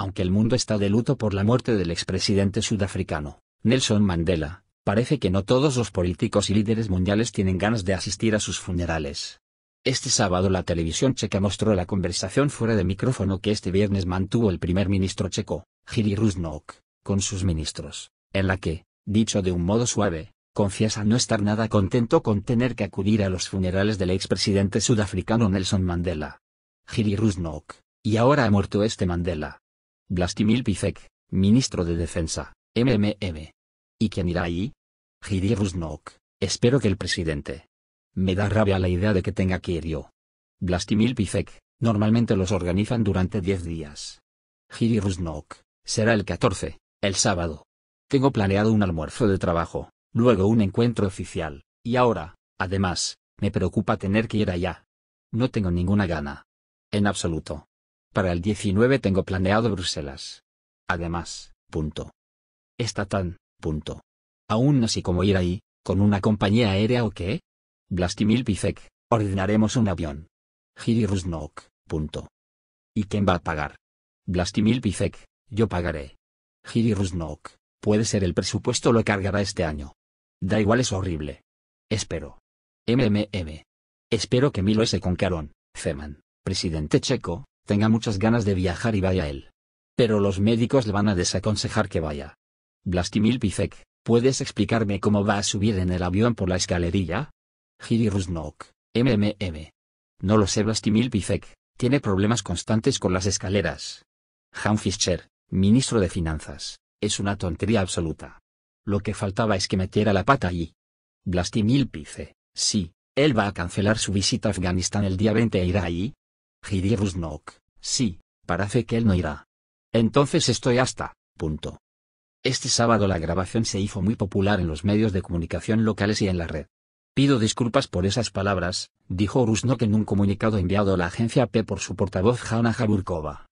Aunque el mundo está de luto por la muerte del expresidente sudafricano, Nelson Mandela, parece que no todos los políticos y líderes mundiales tienen ganas de asistir a sus funerales. Este sábado la televisión checa mostró la conversación fuera de micrófono que este viernes mantuvo el primer ministro checo, Giri Rusnok, con sus ministros, en la que, dicho de un modo suave, confiesa no estar nada contento con tener que acudir a los funerales del expresidente sudafricano Nelson Mandela. Giri Rusnok, y ahora ha muerto este Mandela Blastimil Pifek, ministro de Defensa, MMM. ¿Y quién irá allí? Giri Rusnok, espero que el presidente. Me da rabia la idea de que tenga que ir yo. Blastimil Pifek, normalmente los organizan durante 10 días. Giri Rusnok, será el 14, el sábado. Tengo planeado un almuerzo de trabajo, luego un encuentro oficial, y ahora, además, me preocupa tener que ir allá. No tengo ninguna gana. En absoluto. Para el 19 tengo planeado Bruselas. Además, punto. Está tan, punto. Aún así como ir ahí, con una compañía aérea o qué. blastimil Picek, ordenaremos un avión. Giri Rusnok, punto. ¿Y quién va a pagar? blastimil Pizek, yo pagaré. Giri Rusnok, puede ser el presupuesto lo cargará este año. Da igual es horrible. Espero. MMM. Espero que Milo S. con Carón, Zeman, presidente checo, tenga muchas ganas de viajar y vaya él. Pero los médicos le van a desaconsejar que vaya. Blastimil Picek, ¿puedes explicarme cómo va a subir en el avión por la escalerilla? Giri Rusnok, MMM. No lo sé Blastimil Picek, tiene problemas constantes con las escaleras. Han Fischer, ministro de Finanzas, es una tontería absoluta. Lo que faltaba es que metiera la pata allí. Blastimil Pice, sí, él va a cancelar su visita a Afganistán el día 20 e irá allí, Rusnok, sí, parece que él no irá. Entonces estoy hasta, punto. Este sábado la grabación se hizo muy popular en los medios de comunicación locales y en la red. Pido disculpas por esas palabras, dijo Rusnok en un comunicado enviado a la agencia P por su portavoz Hanna Jaburkova.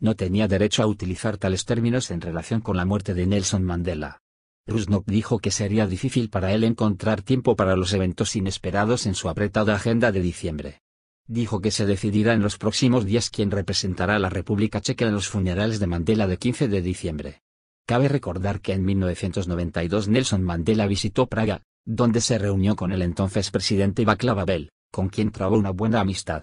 No tenía derecho a utilizar tales términos en relación con la muerte de Nelson Mandela. Rusnok dijo que sería difícil para él encontrar tiempo para los eventos inesperados en su apretada agenda de diciembre dijo que se decidirá en los próximos días quién representará a la República Checa en los funerales de Mandela de 15 de diciembre. Cabe recordar que en 1992 Nelson Mandela visitó Praga, donde se reunió con el entonces presidente Václav Havel, con quien trabó una buena amistad,